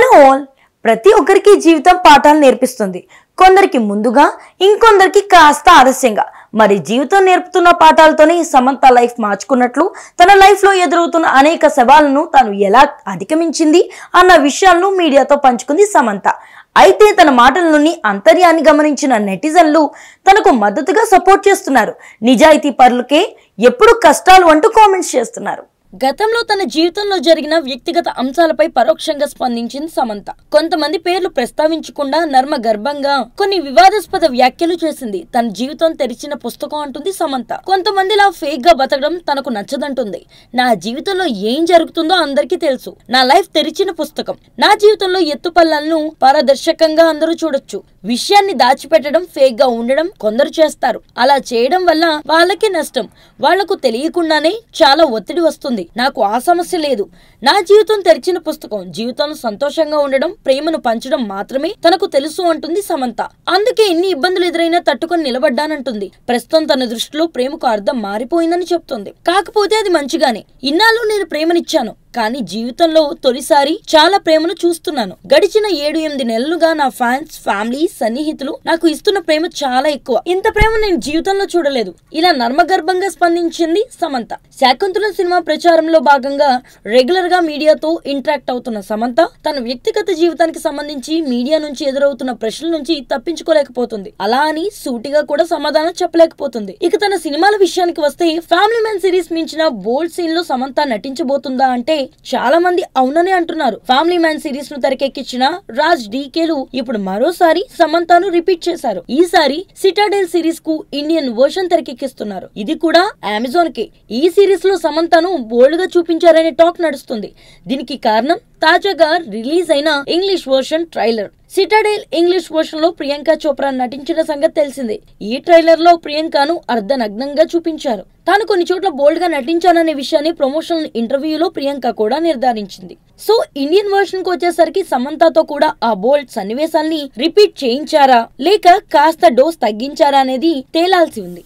and all ప్రతి ఒక్కరికి జీవితం పాఠాలు నేర్పిస్తుంది కొందరికి ముందుగా ఇంకొందరికి కాస్త ఆలస్యంగా మరి జీవితం నేర్పుతున్న పాఠాలతోనే సమంత లైఫ్ మార్చుకున్నట్లు తన లైఫ్లో ఎదురవుతున్న అనేక సవాళ్లను తాను ఎలా అధిగమించింది అన్న విషయాలను మీడియాతో పంచుకుంది సమంత అయితే తన నుండి అంతర్యాన్ని గమనించిన నెటిజన్లు తనకు మద్దతుగా సపోర్ట్ చేస్తున్నారు నిజాయితీ పరులకే ఎప్పుడు కష్టాలు అంటూ కామెంట్స్ చేస్తున్నారు గతంలో తన జీవితంలో జరిగిన వ్యక్తిగత అంశాలపై పరోక్షంగా స్పందించింది సమంత కొంతమంది పేర్లు ప్రస్తావించకుండా నర్మ గర్భంగా కొన్ని వివాదాస్పద వ్యాఖ్యలు చేసింది తన జీవితం తెరిచిన పుస్తకం అంటుంది సమంత కొంతమందిలా ఫేక్ గా బతకడం తనకు నచ్చదంటుంది నా జీవితంలో ఏం జరుగుతుందో అందరికీ తెలుసు నా లైఫ్ తెరిచిన పుస్తకం నా జీవితంలో ఎత్తుపల్లాలను పారదర్శకంగా అందరూ చూడొచ్చు విషయాన్ని దాచిపెట్టడం ఫేక్ గా ఉండడం కొందరు చేస్తారు అలా చేయడం వల్ల వాళ్ళకే నష్టం వాళ్లకు తెలియకుండానే చాలా ఒత్తిడి వస్తుంది ఉంది నాకు ఆ సమస్య లేదు నా జీవితం తెరిచిన పుస్తకం జీవితంలో సంతోషంగా ఉండడం ప్రేమను పంచడం మాత్రమే తనకు తెలుసు అంటుంది సమంత అందుకే ఎన్ని ఇబ్బందులు ఎదురైనా తట్టుకొని నిలబడ్డానంటుంది ప్రస్తుతం తన దృష్టిలో ప్రేమకు అర్థం మారిపోయిందని చెప్తుంది కాకపోతే అది మంచిగానే ఇన్నాళ్ళు నేను ప్రేమనిచ్చాను కానీ జీవితంలో తొలిసారి చాలా ప్రేమను చూస్తున్నాను గడిచిన ఏడు ఎనిమిది నెలలుగా నా ఫ్యాన్స్ ఫ్యామిలీ సన్నిహితులు నాకు ఇస్తున్న ప్రేమ చాలా ఎక్కువ ఇంత ప్రేమ నేను జీవితంలో చూడలేదు ఇలా నర్మగర్భంగా స్పందించింది సమంత శాకుంతలం సినిమా ప్రచారంలో భాగంగా రెగ్యులర్ గా మీడియాతో ఇంటరాక్ట్ అవుతున్న సమంత తన వ్యక్తిగత జీవితానికి సంబంధించి మీడియా నుంచి ఎదురవుతున్న ప్రశ్నల నుంచి తప్పించుకోలేకపోతుంది అలా అని సూటిగా కూడా సమాధానం చెప్పలేకపోతుంది ఇక తన సినిమాల విషయానికి వస్తే ఫ్యామిలీ మ్యాన్ సిరీస్ మించిన బోల్డ్ సీన్ లో సమంత నటించబోతుందా అంటే చాలా మంది అవుననే అంటున్నారు ఫ్యామిలీ మ్యాన్ సిరీస్ ను తెరకెక్కించిన రాజ్ డీకేలు ఇప్పుడు మరోసారి సమంతాను రిపీట్ చేశారు ఈసారి సిటాడెల్ సిరీస్ కు ఇండియన్ వర్షన్ తెరకెక్కిస్తున్నారు ఇది కూడా అమెజాన్ కి ఈ సిరీస్ లో సమంతాను బోల్డ్ గా చూపించారనే టాక్ నడుస్తుంది దీనికి కారణం తాజాగా రిలీజ్ అయిన English version trailer Citadel English version లో ప్రియాంక చోప్రా నటించిన సంగతి తెలిసిందే ఈ ట్రైలర్ లో ప్రియాంకను అర్ధనగ్నంగా చూపించారు తాను కొన్ని చోట్ల బోల్డ్ గా నటించాననే విషయాన్ని ప్రమోషనల్ ఇంటర్వ్యూలో ప్రియాంక కూడా నిర్ధారించింది సో ఇండియన్ వర్షన్ కు వచ్చేసరికి సమంతతో కూడా ఆ బోల్డ్ సన్నివేశాల్ని రిపీట్ చేయించారా లేక కాస్త డోస్ తగ్గించారా అనేది తేలాల్సి ఉంది